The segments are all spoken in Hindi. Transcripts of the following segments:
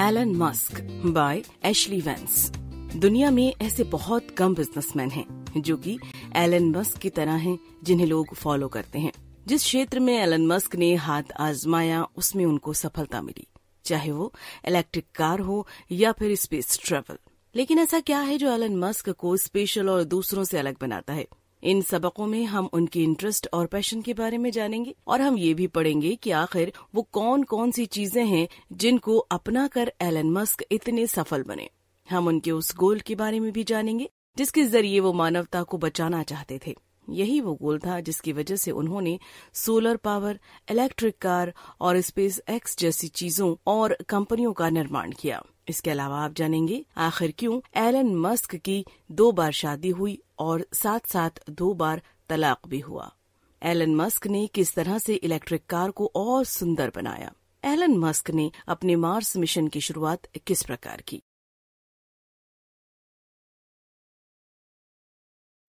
Elon Musk by Ashlee Vance दुनिया में ऐसे बहुत कम बिजनेसमैन हैं जो कि एलन मस्क की तरह हैं जिन्हें लोग फॉलो करते हैं जिस क्षेत्र में एलन मस्क ने हाथ आजमाया उसमें उनको सफलता मिली चाहे वो इलेक्ट्रिक कार हो या फिर स्पेस ट्रेवल लेकिन ऐसा क्या है जो एलन मस्क को स्पेशल और दूसरों से अलग बनाता है इन सबकों में हम उनके इंटरेस्ट और पैशन के बारे में जानेंगे और हम ये भी पढ़ेंगे कि आखिर वो कौन कौन सी चीजें हैं जिनको अपना कर एलन मस्क इतने सफल बने हम उनके उस गोल के बारे में भी जानेंगे जिसके जरिए वो मानवता को बचाना चाहते थे यही वो गोल था जिसकी वजह से उन्होंने सोलर पावर इलेक्ट्रिक कार और स्पेस एक्स जैसी चीजों और कंपनियों का निर्माण किया इसके अलावा आप जानेंगे आखिर क्यों एलन मस्क की दो बार शादी हुई और साथ साथ दो बार तलाक भी हुआ एलन मस्क ने किस तरह से इलेक्ट्रिक कार को और सुंदर बनाया एलन मस्क ने अपने मार्स मिशन की शुरुआत किस प्रकार की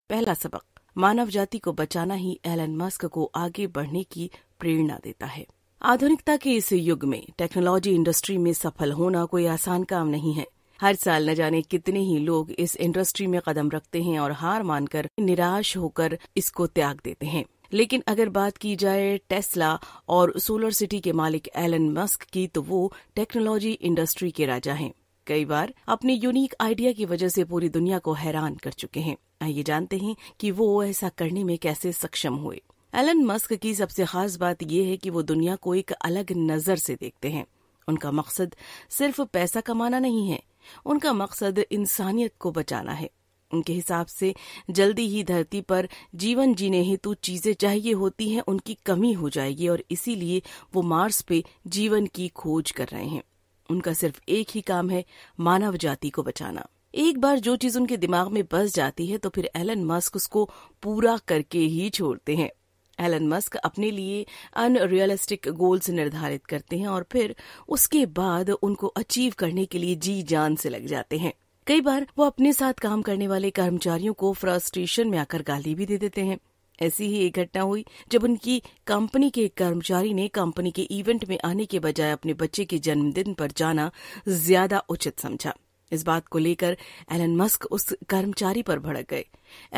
पहला सबक मानव जाति को बचाना ही एलन मस्क को आगे बढ़ने की प्रेरणा देता है आधुनिकता के इस युग में टेक्नोलॉजी इंडस्ट्री में सफल होना कोई आसान काम नहीं है हर साल न जाने कितने ही लोग इस इंडस्ट्री में कदम रखते हैं और हार मानकर निराश होकर इसको त्याग देते हैं लेकिन अगर बात की जाए टेस्ला और सोलर सिटी के मालिक एलन मस्क की तो वो टेक्नोलॉजी इंडस्ट्री के राजा हैं कई बार अपने यूनिक आइडिया की वजह से पूरी दुनिया को हैरान कर चुके हैं आइए जानते हैं कि वो ऐसा करने में कैसे सक्षम हुए एलन मस्क की सबसे खास बात यह है कि वो दुनिया को एक अलग नजर से देखते हैं उनका मकसद सिर्फ पैसा कमाना नहीं है उनका मकसद इंसानियत को बचाना है उनके हिसाब से जल्दी ही धरती पर जीवन जीने हेतु चीजें चाहिए होती हैं उनकी कमी हो जाएगी और इसीलिए वो मार्स पे जीवन की खोज कर रहे हैं उनका सिर्फ एक ही काम है मानव जाति को बचाना एक बार जो चीज उनके दिमाग में बस जाती है तो फिर एलन मस्क उसको पूरा करके ही छोड़ते हैं एलन मस्क अपने लिए अनरियलिस्टिक गोल्स निर्धारित करते हैं और फिर उसके बाद उनको अचीव करने के लिए जी जान से लग जाते हैं कई बार वो अपने साथ काम करने वाले कर्मचारियों को फ्रस्ट्रेशन में आकर गाली भी दे देते हैं ऐसी ही एक घटना हुई जब उनकी कंपनी के एक कर्मचारी ने कंपनी के इवेंट में आने के बजाय अपने बच्चे के जन्मदिन पर जाना ज्यादा उचित समझा इस बात को लेकर एलन मस्क उस कर्मचारी पर भड़क गए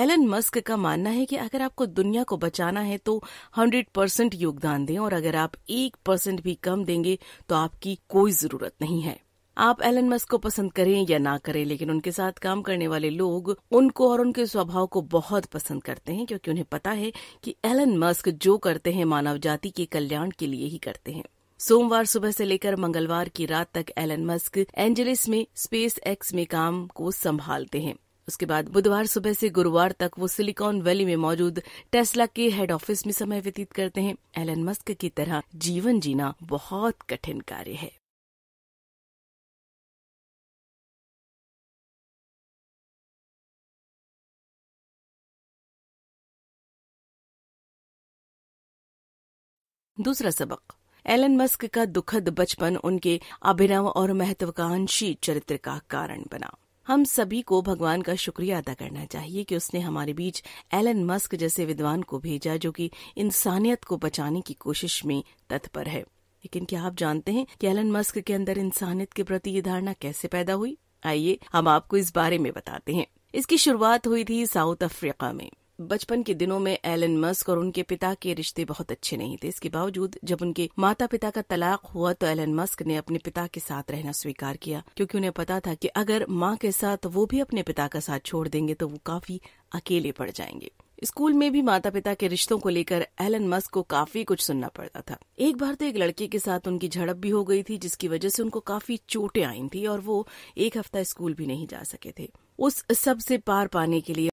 एलन मस्क का मानना है कि अगर आपको दुनिया को बचाना है तो 100 परसेंट योगदान दें और अगर आप एक परसेंट भी कम देंगे तो आपकी कोई जरूरत नहीं है आप एलन मस्क को पसंद करें या ना करें लेकिन उनके साथ काम करने वाले लोग उनको और उनके स्वभाव को बहुत पसंद करते हैं क्योंकि उन्हें पता है कि एलन मस्क जो करते हैं मानव जाति के कल्याण के लिए ही करते हैं सोमवार सुबह से लेकर मंगलवार की रात तक एलन मस्क एंजेलिस में स्पेस एक्स में काम को संभालते हैं उसके बाद बुधवार सुबह से गुरुवार तक वो सिलिकॉन वैली में मौजूद टेस्ला के हेड ऑफिस में समय व्यतीत करते हैं एलन मस्क की तरह जीवन जीना बहुत कठिन कार्य है दूसरा सबक एलन मस्क का दुखद बचपन उनके अभिनव और महत्वाकांक्षी चरित्र का कारण बना हम सभी को भगवान का शुक्रिया अदा करना चाहिए कि उसने हमारे बीच एलन मस्क जैसे विद्वान को भेजा जो कि इंसानियत को बचाने की कोशिश में तत्पर है लेकिन क्या आप जानते हैं कि एलन मस्क के अंदर इंसानियत के प्रति ये धारणा कैसे पैदा हुई आइए हम आपको इस बारे में बताते हैं इसकी शुरुआत हुई थी साउथ अफ्रीका में बचपन के दिनों में एलन मस्क और उनके पिता के रिश्ते बहुत अच्छे नहीं थे इसके बावजूद जब उनके माता पिता का तलाक हुआ तो एलन मस्क ने अपने पिता के साथ रहना स्वीकार किया क्योंकि उन्हें पता था कि अगर माँ के साथ वो भी अपने पिता का साथ छोड़ देंगे तो वो काफी अकेले पड़ जाएंगे स्कूल में भी माता पिता के रिश्तों को लेकर एलन मस्क को काफी कुछ सुनना पड़ता था एक बार तो एक लड़के के साथ उनकी झड़प भी हो गई थी जिसकी वजह से उनको काफी चोटें आई थी और वो एक हफ्ता स्कूल भी नहीं जा सके थे उस सब से पार पाने के लिए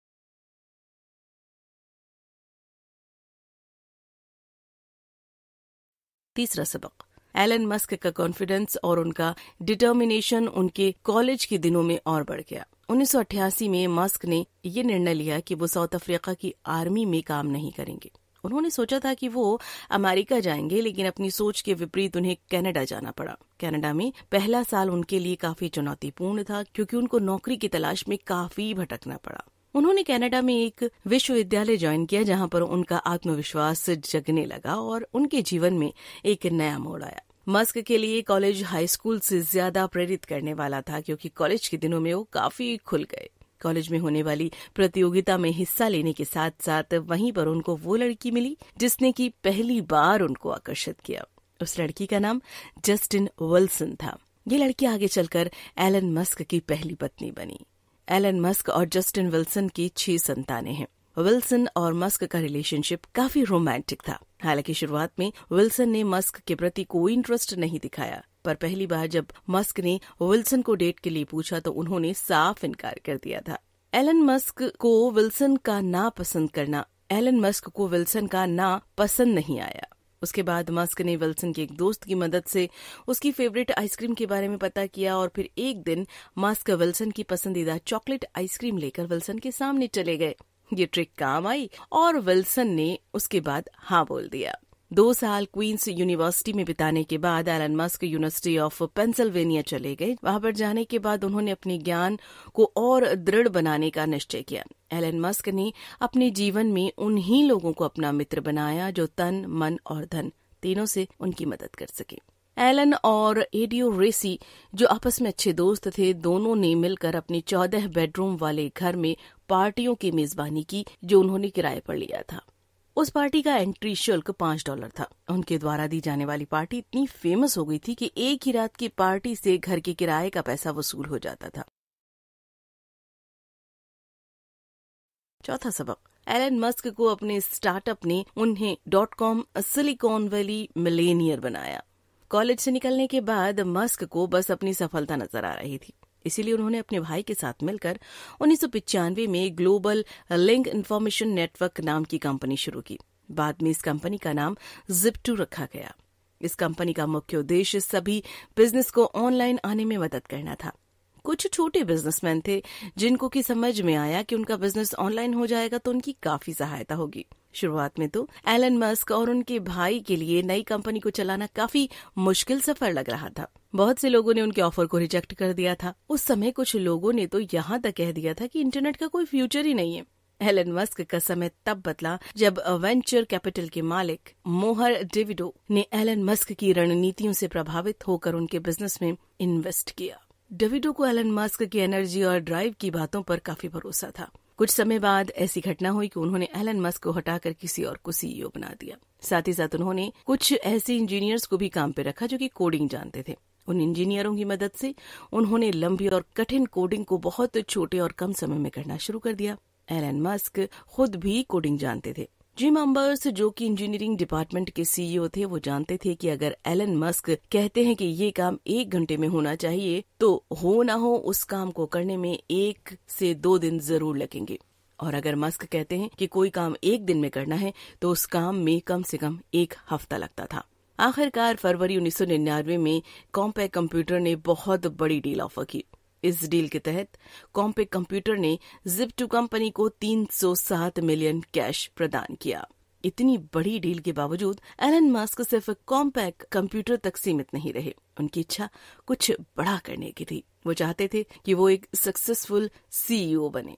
तीसरा सबक एलन मस्क का कॉन्फिडेंस और उनका डिटर्मिनेशन उनके कॉलेज के दिनों में और बढ़ गया 1988 में मस्क ने ये निर्णय लिया कि वो साउथ अफ्रीका की आर्मी में काम नहीं करेंगे उन्होंने सोचा था कि वो अमेरिका जाएंगे लेकिन अपनी सोच के विपरीत उन्हें कनाडा जाना पड़ा कनाडा में पहला साल उनके लिए काफी चुनौतीपूर्ण था क्योंकि उनको नौकरी की तलाश में काफी भटकना पड़ा उन्होंने कनाडा में एक विश्वविद्यालय ज्वाइन किया जहां पर उनका आत्मविश्वास जगने लगा और उनके जीवन में एक नया मोड़ आया मस्क के लिए कॉलेज हाई स्कूल से ज्यादा प्रेरित करने वाला था क्योंकि कॉलेज के दिनों में वो काफी खुल गए कॉलेज में होने वाली प्रतियोगिता में हिस्सा लेने के साथ साथ वहीं पर उनको वो लड़की मिली जिसने की पहली बार उनको आकर्षित किया उस लड़की का नाम जस्टिन विल्सन था ये लड़की आगे चलकर एलन मस्क की पहली पत्नी बनी एलन मस्क और जस्टिन विल्सन की छह संतानें हैं विल्सन और मस्क का रिलेशनशिप काफी रोमांटिक था हालांकि शुरुआत में विल्सन ने मस्क के प्रति कोई इंटरेस्ट नहीं दिखाया पर पहली बार जब मस्क ने विल्सन को डेट के लिए पूछा तो उन्होंने साफ इनकार कर दिया था एलन मस्क को विल्सन का ना पसंद करना एलन मस्क को विल्सन का ना पसंद नहीं आया उसके बाद मस्क ने विल्सन के एक दोस्त की मदद से उसकी फेवरेट आइसक्रीम के बारे में पता किया और फिर एक दिन मस्क विल्सन की पसंदीदा चॉकलेट आइसक्रीम लेकर विल्सन के सामने चले गए ये ट्रिक काम आई और विल्सन ने उसके बाद हाँ बोल दिया दो साल क्वींस यूनिवर्सिटी में बिताने के बाद Elon Musk University of Pennsylvania चले गए वहां पर जाने के बाद उन्होंने अपने ज्ञान को और दृढ़ बनाने का निश्चय किया एलन मस्क ने अपने जीवन में उन्हीं लोगों को अपना मित्र बनाया जो तन मन और धन तीनों से उनकी मदद कर सके एलन और एडियो रेसी जो आपस में अच्छे दोस्त थे दोनों ने मिलकर अपने चौदह बेडरूम वाले घर में पार्टियों की मेजबानी की जो उन्होंने किराए पर लिया था उस पार्टी का एंट्री शुल्क पांच डॉलर था उनके द्वारा दी जाने वाली पार्टी इतनी फेमस हो गई थी कि एक ही रात की पार्टी से घर के किराए का पैसा वसूल हो जाता था चौथा सबक एलन मस्क को अपने स्टार्टअप ने उन्हें dot com Silicon Valley millionaire बनाया कॉलेज से निकलने के बाद मस्क को बस अपनी सफलता नजर आ रही थी इसीलिए उन्होंने अपने भाई के साथ मिलकर उन्नीस में ग्लोबल लिंक इन्फॉर्मेशन नेटवर्क नाम की कंपनी शुरू की बाद में इस कंपनी का नाम जिप रखा गया इस कंपनी का मुख्य उद्देश्य सभी बिजनेस को ऑनलाइन आने में मदद करना था कुछ छोटे बिजनेसमैन थे जिनको की समझ में आया कि उनका बिजनेस ऑनलाइन हो जाएगा तो उनकी काफी सहायता होगी शुरुआत में तो एलन मस्क और उनके भाई के लिए नई कंपनी को चलाना काफी मुश्किल सफर लग रहा था बहुत से लोगों ने उनके ऑफर को रिजेक्ट कर दिया था उस समय कुछ लोगों ने तो यहाँ तक कह दिया था कि इंटरनेट का कोई फ्यूचर ही नहीं है एलन मस्क का समय तब बदला जब वेंचर कैपिटल के मालिक मोहर डेविडो ने एलन मस्क की रणनीतियों से प्रभावित होकर उनके बिजनेस में इन्वेस्ट किया डेविडो को एलन मस्क की एनर्जी और ड्राइव की बातों पर काफी भरोसा था कुछ समय बाद ऐसी घटना हुई कि उन्होंने एलन मस्क को हटाकर किसी और को सीईओ बना दिया साथ ही साथ उन्होंने कुछ ऐसे इंजीनियर्स को भी काम पे रखा जो कि कोडिंग जानते थे उन इंजीनियरों की मदद से उन्होंने लंबी और कठिन कोडिंग को बहुत छोटे और कम समय में करना शुरू कर दिया एलन मस्क खुद भी कोडिंग जानते थे जिम अम्बर्स जो कि इंजीनियरिंग डिपार्टमेंट के सीईओ थे वो जानते थे कि अगर एलन मस्क कहते हैं कि ये काम एक घंटे में होना चाहिए तो हो ना हो उस काम को करने में एक से दो दिन जरूर लगेंगे और अगर मस्क कहते हैं कि कोई काम एक दिन में करना है तो उस काम में कम से कम एक हफ्ता लगता था आखिरकार फरवरी 1999 में कॉम्पैक कंप्यूटर ने बहुत बड़ी डील ऑफर की इस डील के तहत कॉम्पैक कंप्यूटर ने जिप टू कंपनी को 307 मिलियन कैश प्रदान किया इतनी बड़ी डील के बावजूद एलन मास्क सिर्फ कॉम्पैक कंप्यूटर तक सीमित नहीं रहे उनकी इच्छा कुछ बड़ा करने की थी वो चाहते थे कि वो एक सक्सेसफुल सीईओ e बने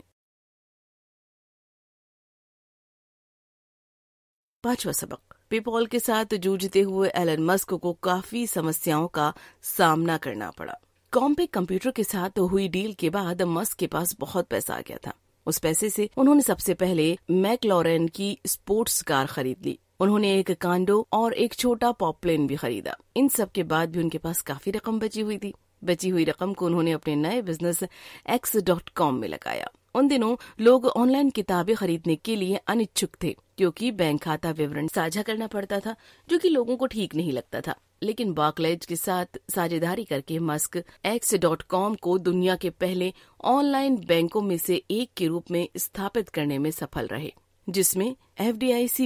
पांचवा सबक पेपॉल के साथ जूझते हुए एलन मस्क को काफी समस्याओं का सामना करना पड़ा कॉम्पे कंप्यूटर के साथ हुई डील के बाद मस्क के पास बहुत पैसा आ गया था उस पैसे से उन्होंने सबसे पहले मैकलॉरेन की स्पोर्ट्स कार खरीद ली उन्होंने एक कांडो और एक छोटा पॉपलेन भी खरीदा इन सब के बाद भी उनके पास काफी रकम बची हुई थी बची हुई रकम को उन्होंने अपने नए बिजनेस एक्स डॉट कॉम में लगाया उन दिनों लोग ऑनलाइन किताबें खरीदने के लिए अनिच्छुक थे क्योंकि बैंक खाता विवरण साझा करना पड़ता था जो कि लोगों को ठीक नहीं लगता था लेकिन बाकलेज के साथ साझेदारी करके मस्क एक्स डॉट कॉम को दुनिया के पहले ऑनलाइन बैंकों में से एक के रूप में स्थापित करने में सफल रहे जिसमें एफ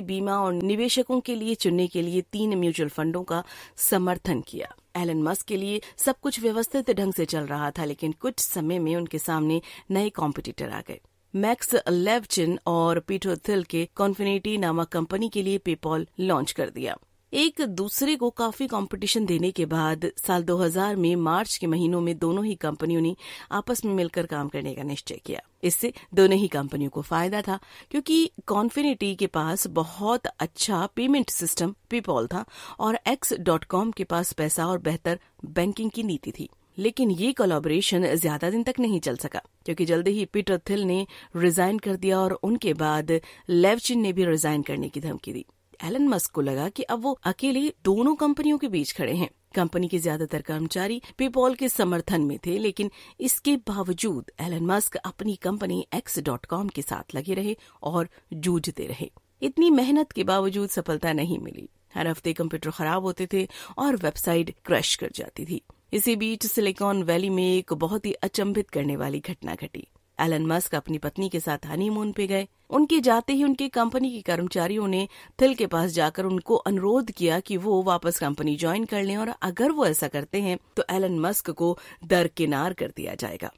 बीमा और निवेशकों के लिए चुनने के लिए तीन म्यूचुअल फंडों का समर्थन किया एलन मस्क के लिए सब कुछ व्यवस्थित ढंग से चल रहा था लेकिन कुछ समय में उनके सामने नए कॉम्पिटिटर आ गए मैक्स लेवचिन और पीटर थिल के कॉन्फिनेटी नामक कंपनी के लिए पेपॉल लॉन्च कर दिया एक दूसरे को काफी कंपटीशन देने के बाद साल 2000 में मार्च के महीनों में दोनों ही कंपनियों ने आपस में मिलकर काम करने का निश्चय किया इससे दोनों ही कंपनियों को फायदा था क्योंकि कॉन्फिनिटी के पास बहुत अच्छा पेमेंट सिस्टम पेपॉल था और एक्स डॉट कॉम के पास पैसा और बेहतर बैंकिंग की नीति थी लेकिन ये कोलाबोरेशन ज्यादा दिन तक नहीं चल सका क्योंकि जल्दी ही पीटर थिल ने रिजाइन कर दिया और उनके बाद लेवचिन ने भी रिजाइन करने की धमकी दी एलन मस्क को लगा कि अब वो अकेले दोनों कंपनियों के बीच खड़े हैं कंपनी के ज्यादातर कर्मचारी पेपॉल के समर्थन में थे लेकिन इसके बावजूद एलन मस्क अपनी कंपनी एक्स डॉट कॉम के साथ लगे रहे और जूझते रहे इतनी मेहनत के बावजूद सफलता नहीं मिली हर हफ्ते कंप्यूटर खराब होते थे और वेबसाइट क्रैश कर जाती थी इसी बीच सिलिकॉन वैली में एक बहुत ही अचंभित करने वाली घटना घटी एलन मस्क अपनी पत्नी के साथ हनीमून पे गए उनके जाते ही उनकी कंपनी के कर्मचारियों ने थिल के पास जाकर उनको अनुरोध किया कि वो वापस कंपनी ज्वाइन कर लें और अगर वो ऐसा करते हैं तो एलन मस्क को दरकिनार कर दिया जाएगा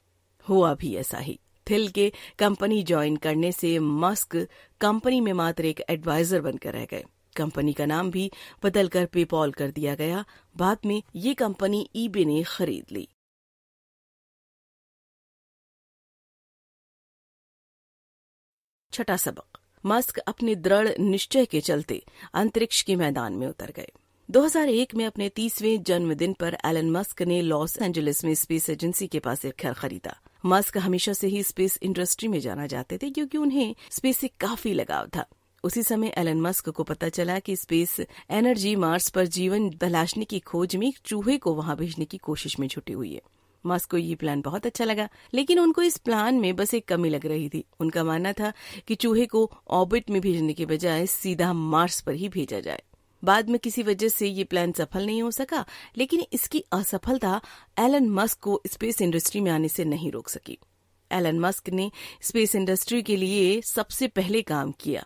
हुआ भी ऐसा ही थिल के कंपनी ज्वाइन करने से मस्क कंपनी में मात्र एक एडवाइजर बनकर रह गए कंपनी का नाम भी बदलकर पेपॉल कर दिया गया बाद में ये कंपनी ईबे ने खरीद ली छठा सबक मस्क अपने दृढ़ निश्चय के चलते अंतरिक्ष के मैदान में उतर गए 2001 में अपने तीसवें जन्मदिन पर एलन मस्क ने लॉस एंजलिस में स्पेस एजेंसी के पास एक घर खरीदा मस्क हमेशा से ही स्पेस इंडस्ट्री में जाना जाते थे क्योंकि उन्हें स्पेस से काफी लगाव था उसी समय एलन मस्क को पता चला कि स्पेस एनर्जी मार्स पर जीवन तलाशने की खोज में चूहे को वहां भेजने की कोशिश में छुटी हुई है मस्क को ये प्लान बहुत अच्छा लगा लेकिन उनको इस प्लान में बस एक कमी लग रही थी उनका मानना था कि चूहे को ऑर्बिट में भेजने के बजाय सीधा मार्स पर ही भेजा जाए बाद में किसी वजह से ये प्लान सफल नहीं हो सका लेकिन इसकी असफलता एलन मस्क को स्पेस इंडस्ट्री में आने से नहीं रोक सकी एलन मस्क ने स्पेस इंडस्ट्री के लिए सबसे पहले काम किया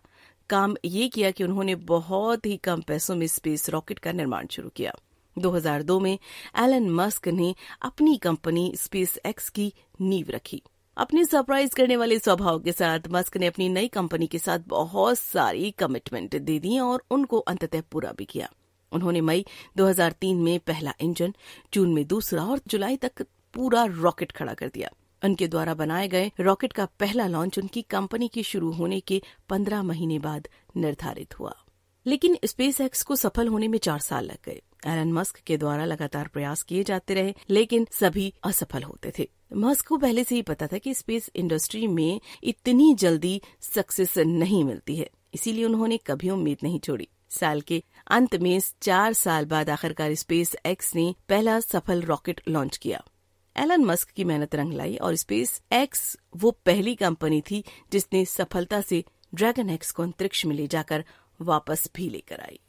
काम ये किया कि उन्होंने बहुत ही कम पैसों में स्पेस रॉकेट का निर्माण शुरू किया 2002 में एलन मस्क ने अपनी कंपनी स्पेस एक्स की नींव रखी अपने सरप्राइज करने वाले स्वभाव के साथ मस्क ने अपनी नई कंपनी के साथ बहुत सारी कमिटमेंट दे दी और उनको अंततः पूरा भी किया उन्होंने मई 2003 में पहला इंजन जून में दूसरा और जुलाई तक पूरा रॉकेट खड़ा कर दिया उनके द्वारा बनाए गए रॉकेट का पहला लॉन्च उनकी कंपनी के शुरू होने के पंद्रह महीने बाद निर्धारित हुआ लेकिन स्पेस एक्स को सफल होने में चार साल लग गए एलन मस्क के द्वारा लगातार प्रयास किए जाते रहे लेकिन सभी असफल होते थे मस्क को पहले से ही पता था कि स्पेस इंडस्ट्री में इतनी जल्दी सक्सेस नहीं मिलती है इसीलिए उन्होंने कभी उम्मीद नहीं छोड़ी साल के अंत में चार साल बाद आखिरकार स्पेस एक्स ने पहला सफल रॉकेट लॉन्च किया एलन मस्क की मेहनत रंग लाई और स्पेस एक्स वो पहली कंपनी थी जिसने सफलता से ड्रैगन एक्स को अंतरिक्ष में ले जाकर वापस भी लेकर आई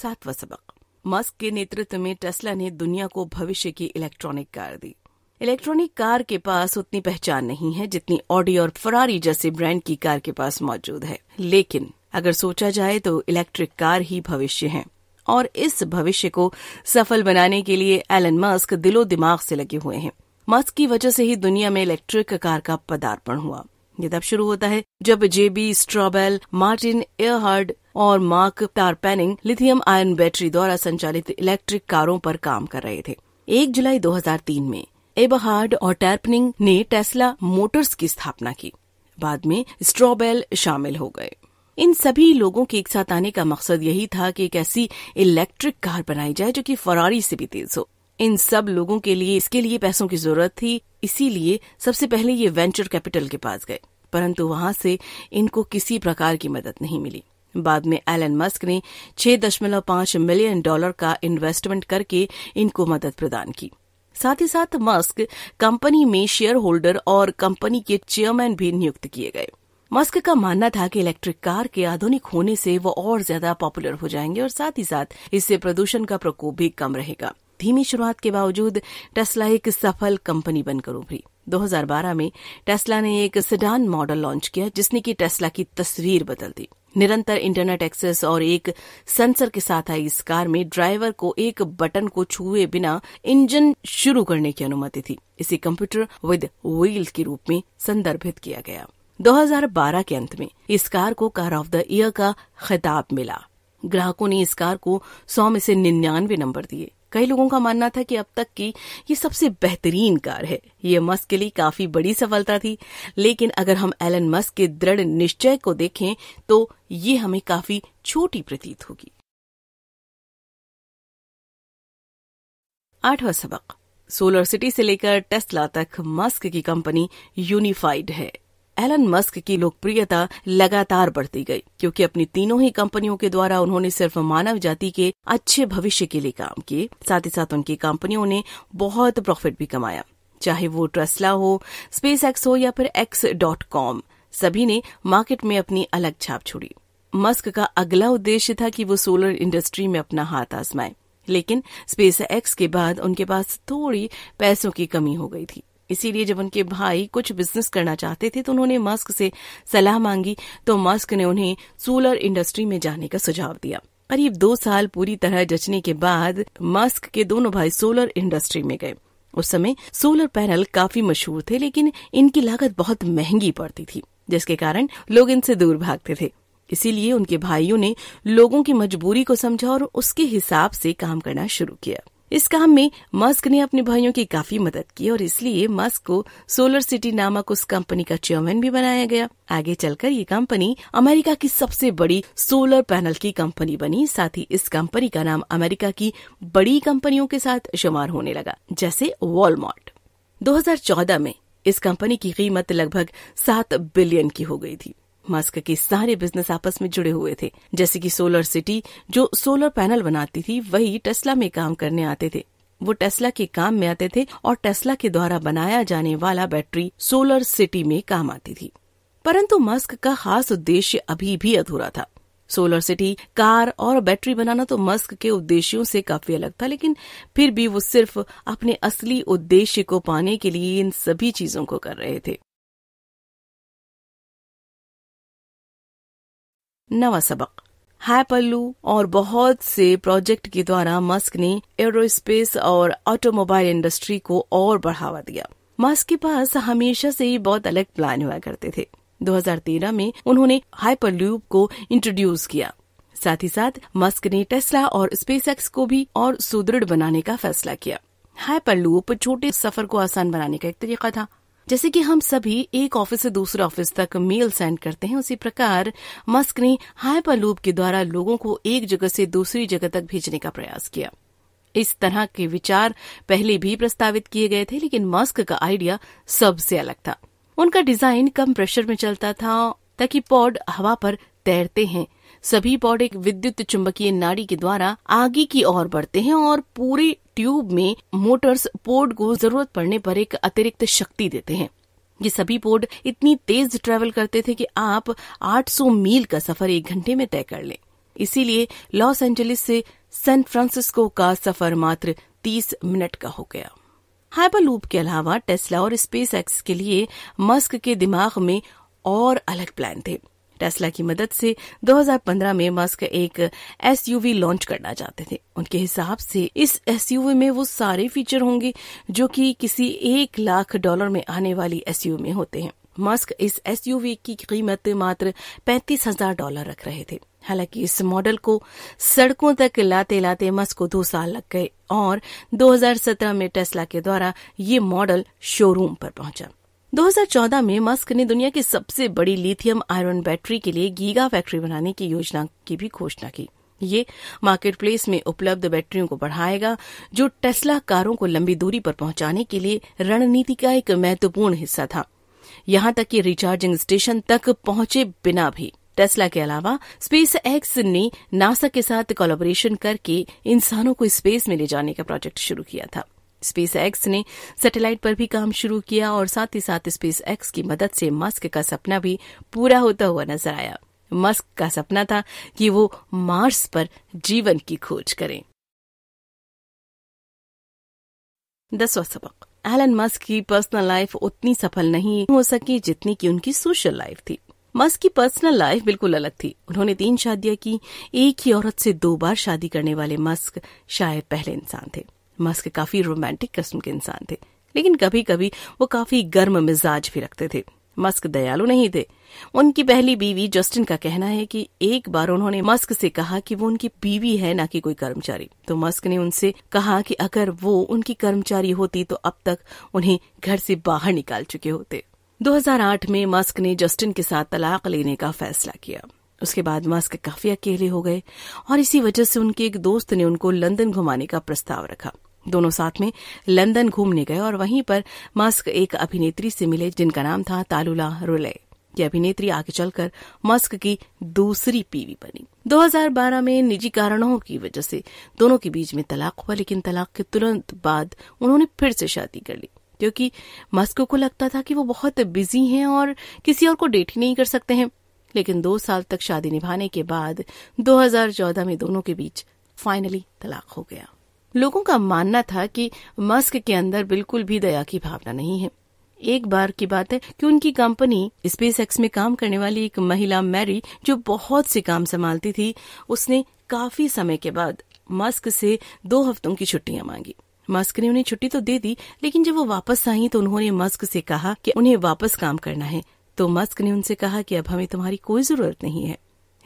सातवां सबक मस्क के नेतृत्व में टेस्ला ने दुनिया को भविष्य की इलेक्ट्रॉनिक कार दी इलेक्ट्रॉनिक कार के पास उतनी पहचान नहीं है जितनी ऑडी और फरारी जैसे ब्रांड की कार के पास मौजूद है लेकिन अगर सोचा जाए तो इलेक्ट्रिक कार ही भविष्य है और इस भविष्य को सफल बनाने के लिए एलन मस्क दिलो दिमाग से लगे हुए हैं मस्क की वजह से ही दुनिया में इलेक्ट्रिक कार का पदार्पण हुआ ये तब शुरू होता है जब जेबी स्ट्रॉबेल मार्टिन एयरहार्ड और Marc Tarpenning lithium ion battery द्वारा संचालित इलेक्ट्रिक कारों पर काम कर रहे थे 1 जुलाई 2003 में एबहार्ड और टैरपनिंग ने टेस्ला मोटर्स की स्थापना की बाद में स्ट्रॉबेल शामिल हो गए इन सभी लोगों के एक साथ आने का मकसद यही था कि एक ऐसी इलेक्ट्रिक कार बनाई जाए जो कि फरारी से भी तेज हो इन सब लोगों के लिए इसके लिए पैसों की जरूरत थी इसीलिए सबसे पहले ये वेंचर कैपिटल के पास गए परंतु वहां से इनको किसी प्रकार की मदद नहीं मिली बाद में एलन मस्क ने 6.5 मिलियन डॉलर का इन्वेस्टमेंट करके इनको मदद प्रदान की साथ ही साथ मस्क कंपनी में शेयर होल्डर और कंपनी के चेयरमैन भी नियुक्त किए गए मस्क का मानना था कि इलेक्ट्रिक कार के आधुनिक होने से वो और ज्यादा पॉपुलर हो जाएंगे और साथ ही साथ इससे प्रदूषण का प्रकोप भी कम रहेगा धीमी शुरुआत के बावजूद टेस्ला एक सफल कंपनी बनकर उभरी 2012 में टेस्ला ने एक सेडान मॉडल लॉन्च किया जिसने की टेस्ला की तस्वीर बदल दी निरंतर इंटरनेट एक्सेस और एक सेंसर के साथ आई इस कार में ड्राइवर को एक बटन को छुए बिना इंजन शुरू करने की अनुमति थी इसे कंप्यूटर विद व्हील के रूप में संदर्भित किया गया 2012 के अंत में इस कार को कार ऑफ द ईयर का खिताब मिला ग्राहकों ने इस कार को सौ में से निन्यानवे नंबर दिए कई लोगों का मानना था कि अब तक की ये सबसे बेहतरीन कार है ये मस्क के लिए काफी बड़ी सफलता थी लेकिन अगर हम एलन मस्क के दृढ़ निश्चय को देखें तो ये हमें काफी छोटी प्रतीत होगी आठवां सबक सोलर सिटी से लेकर टेस्ला तक मस्क की कंपनी यूनिफाइड है एलन मस्क की लोकप्रियता लगातार बढ़ती गई क्योंकि अपनी तीनों ही कंपनियों के द्वारा उन्होंने सिर्फ मानव जाति के अच्छे भविष्य के लिए काम किए साथ ही साथ उनकी कंपनियों ने बहुत प्रॉफिट भी कमाया चाहे वो ट्रेस्ला हो स्पेस एक्स हो या फिर एक्स डॉट कॉम सभी ने मार्केट में अपनी अलग छाप छोड़ी मस्क का अगला उद्देश्य था कि वो सोलर इंडस्ट्री में अपना हाथ आजमाए लेकिन स्पेस एक्स के बाद उनके पास थोड़ी पैसों की कमी हो गई थी इसीलिए जब उनके भाई कुछ बिजनेस करना चाहते थे तो उन्होंने मस्क से सलाह मांगी तो मस्क ने उन्हें सोलर इंडस्ट्री में जाने का सुझाव दिया करीब दो साल पूरी तरह जचने के बाद मस्क के दोनों भाई सोलर इंडस्ट्री में गए उस समय सोलर पैनल काफी मशहूर थे लेकिन इनकी लागत बहुत महंगी पड़ती थी जिसके कारण लोग इनसे दूर भागते थे इसीलिए उनके भाइयों ने लोगों की मजबूरी को समझा और उसके हिसाब से काम करना शुरू किया इस काम में मस्क ने अपने भाइयों की काफी मदद की और इसलिए मस्क को सोलर सिटी नामक उस कंपनी का चेयरमैन भी बनाया गया आगे चलकर ये कंपनी अमेरिका की सबसे बड़ी सोलर पैनल की कंपनी बनी साथ ही इस कंपनी का नाम अमेरिका की बड़ी कंपनियों के साथ शुमार होने लगा जैसे वॉलमार्ट 2014 में इस कंपनी की कीमत लगभग सात बिलियन की हो गई थी मस्क के सारे बिजनेस आपस में जुड़े हुए थे जैसे कि सोलर सिटी जो सोलर पैनल बनाती थी वही टेस्ला में काम करने आते थे वो टेस्ला के काम में आते थे और टेस्ला के द्वारा बनाया जाने वाला बैटरी सोलर सिटी में काम आती थी परंतु मस्क का खास उद्देश्य अभी भी अधूरा था सोलर सिटी कार और बैटरी बनाना तो मस्क के उद्देश्यों से काफी अलग था लेकिन फिर भी वो सिर्फ अपने असली उद्देश्य को पाने के लिए इन सभी चीजों को कर रहे थे नवा सबक हाय पल्लू और बहुत से प्रोजेक्ट के द्वारा मस्क ने एरोस्पेस और ऑटोमोबाइल इंडस्ट्री को और बढ़ावा दिया मस्क के पास हमेशा से ही बहुत अलग प्लान हुआ करते थे 2013 में उन्होंने लूप को इंट्रोड्यूस किया साथ ही साथ मस्क ने टेस्ला और स्पेसएक्स को भी और सुदृढ़ बनाने का फैसला किया हाइपरलूप छोटे सफर को आसान बनाने का एक तरीका था जैसे कि हम सभी एक ऑफिस से दूसरे ऑफिस तक मेल सेंड करते हैं उसी प्रकार मस्क ने हाइपरलूप के द्वारा लोगों को एक जगह से दूसरी जगह तक भेजने का प्रयास किया इस तरह के विचार पहले भी प्रस्तावित किए गए थे लेकिन मस्क का आइडिया सबसे अलग था उनका डिजाइन कम प्रेशर में चलता था ताकि पॉड हवा पर तैरते हैं सभी पॉड एक विद्युत चुंबकीय नाड़ी के द्वारा आगे की ओर बढ़ते हैं और पूरे ट्यूब में मोटर्स पोर्ट को जरूरत पड़ने पर एक अतिरिक्त शक्ति देते हैं ये सभी पोर्ट इतनी तेज ट्रेवल करते थे कि आप 800 मील का सफर एक घंटे में तय कर लें इसीलिए लॉस एंजलिस से सैन फ्रांसिस्को का सफर मात्र 30 मिनट का हो गया हाइपरलूप के अलावा टेस्ला और स्पेस एक्स के लिए मस्क के दिमाग में और अलग प्लान थे टेस्ला की मदद से 2015 में मस्क एक एसयूवी लॉन्च करना चाहते थे उनके हिसाब से इस एसयूवी में वो सारे फीचर होंगे जो कि किसी एक लाख डॉलर में आने वाली एसयूवी में होते हैं मस्क इस एसयूवी की कीमत मात्र पैंतीस हजार डॉलर रख रहे थे हालांकि इस मॉडल को सड़कों तक लाते लाते मस्क को दो साल लग गए और 2017 में टेस्ला के द्वारा ये मॉडल शोरूम पर पहुंचा 2014 में मस्क ने दुनिया की सबसे बड़ी लिथियम आयरन बैटरी के लिए गीगा फैक्ट्री बनाने की योजना की भी घोषणा की ये मार्केट प्लेस में उपलब्ध बैटरियों को बढ़ाएगा जो टेस्ला कारों को लंबी दूरी पर पहुंचाने के लिए रणनीति का एक महत्वपूर्ण हिस्सा था यहां तक कि रिचार्जिंग स्टेशन तक पहुंचे बिना भी टेस्ला के अलावा स्पेस एक्स ने नासा के साथ कोलैबोरेशन करके इंसानों को स्पेस में ले जाने का प्रोजेक्ट शुरू किया था स्पेस एक्स ने सैटेलाइट पर भी काम शुरू किया और साथ ही साथ स्पेस एक्स की मदद से मस्क का सपना भी पूरा होता हुआ नजर आया मस्क का सपना था कि वो मार्स पर जीवन की खोज करें दसवा सबक एलन मस्क की पर्सनल लाइफ उतनी सफल नहीं हो सकी जितनी की उनकी सोशल लाइफ थी मस्क की पर्सनल लाइफ बिल्कुल अलग थी उन्होंने तीन शादियां की एक ही औरत से दो बार शादी करने वाले मस्क शायद पहले इंसान थे मस्क काफी रोमांटिक किस्म के इंसान थे लेकिन कभी कभी वो काफी गर्म मिजाज भी रखते थे मस्क दयालु नहीं थे उनकी पहली बीवी जस्टिन का कहना है कि एक बार उन्होंने मस्क से कहा कि वो उनकी बीवी है ना कि कोई कर्मचारी तो मस्क ने उनसे कहा कि अगर वो उनकी कर्मचारी होती तो अब तक उन्हें घर से बाहर निकाल चुके होते 2008 में मस्क ने जस्टिन के साथ तलाक लेने का फैसला किया उसके बाद मस्क काफी अकेले हो गए और इसी वजह से उनके एक दोस्त ने उनको लंदन घुमाने का प्रस्ताव रखा दोनों साथ में लंदन घूमने गए और वहीं पर मस्क एक अभिनेत्री से मिले जिनका नाम था तालुला रुले ये अभिनेत्री आगे चलकर मस्क की दूसरी पीवी बनी 2012 में निजी कारणों की वजह से दोनों के बीच में तलाक हुआ लेकिन तलाक के तुरंत बाद उन्होंने फिर से शादी कर ली क्योंकि मस्क को लगता था कि वो बहुत बिजी हैं और किसी और को डेट ही नहीं कर सकते हैं लेकिन दो साल तक शादी निभाने के बाद 2014 में दोनों के बीच फाइनली तलाक हो गया लोगों का मानना था कि मस्क के अंदर बिल्कुल भी दया की भावना नहीं है एक बार की बात है कि उनकी कंपनी स्पेस एक्स में काम करने वाली एक महिला मैरी जो बहुत से काम संभालती थी उसने काफी समय के बाद मस्क से दो हफ्तों की छुट्टियां मांगी मस्क ने उन्हें छुट्टी तो दे दी लेकिन जब वो वापस आई तो उन्होंने मस्क से कहा कि उन्हें वापस काम करना है तो मस्क ने उनसे कहा कि अब हमें तुम्हारी कोई जरूरत नहीं है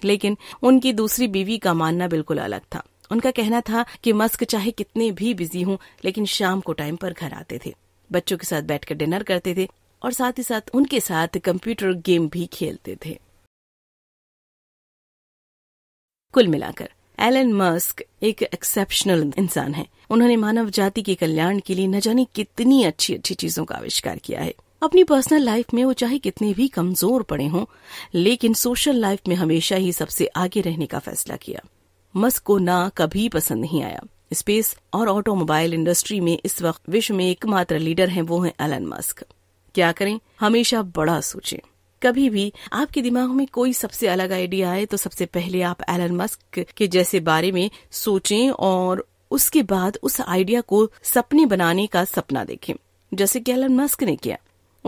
लेकिन उनकी दूसरी बीवी का मानना बिल्कुल अलग था उनका कहना था कि मस्क चाहे कितने भी बिजी हों लेकिन शाम को टाइम पर घर आते थे बच्चों के साथ बैठकर डिनर करते थे और साथ ही साथ उनके साथ कंप्यूटर गेम भी खेलते थे कुल मिलाकर एलन मस्क एक एक्सेप्शनल इंसान है उन्होंने मानव जाति के कल्याण के लिए न जाने कितनी अच्छी अच्छी चीजों का आविष्कार किया है अपनी पर्सनल लाइफ में वो चाहे कितने भी कमजोर पड़े हों लेकिन सोशल लाइफ में हमेशा ही सबसे आगे रहने का फैसला किया मस्क को ना कभी पसंद नहीं आया स्पेस और ऑटोमोबाइल इंडस्ट्री में इस वक्त विश्व में एकमात्र लीडर हैं वो हैं एलन मस्क क्या करें हमेशा बड़ा सोचें कभी भी आपके दिमाग में कोई सबसे अलग आइडिया आए तो सबसे पहले आप एलन मस्क के जैसे बारे में सोचें और उसके बाद उस आइडिया को सपने बनाने का सपना देखें जैसे कि एलन मस्क ने किया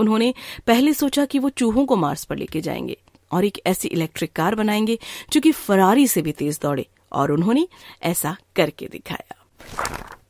उन्होंने पहले सोचा कि वो चूहों को मार्स पर लेके जाएंगे और एक ऐसी इलेक्ट्रिक कार बनाएंगे जो कि फरारी से भी तेज दौड़े और उन्होंने ऐसा करके दिखाया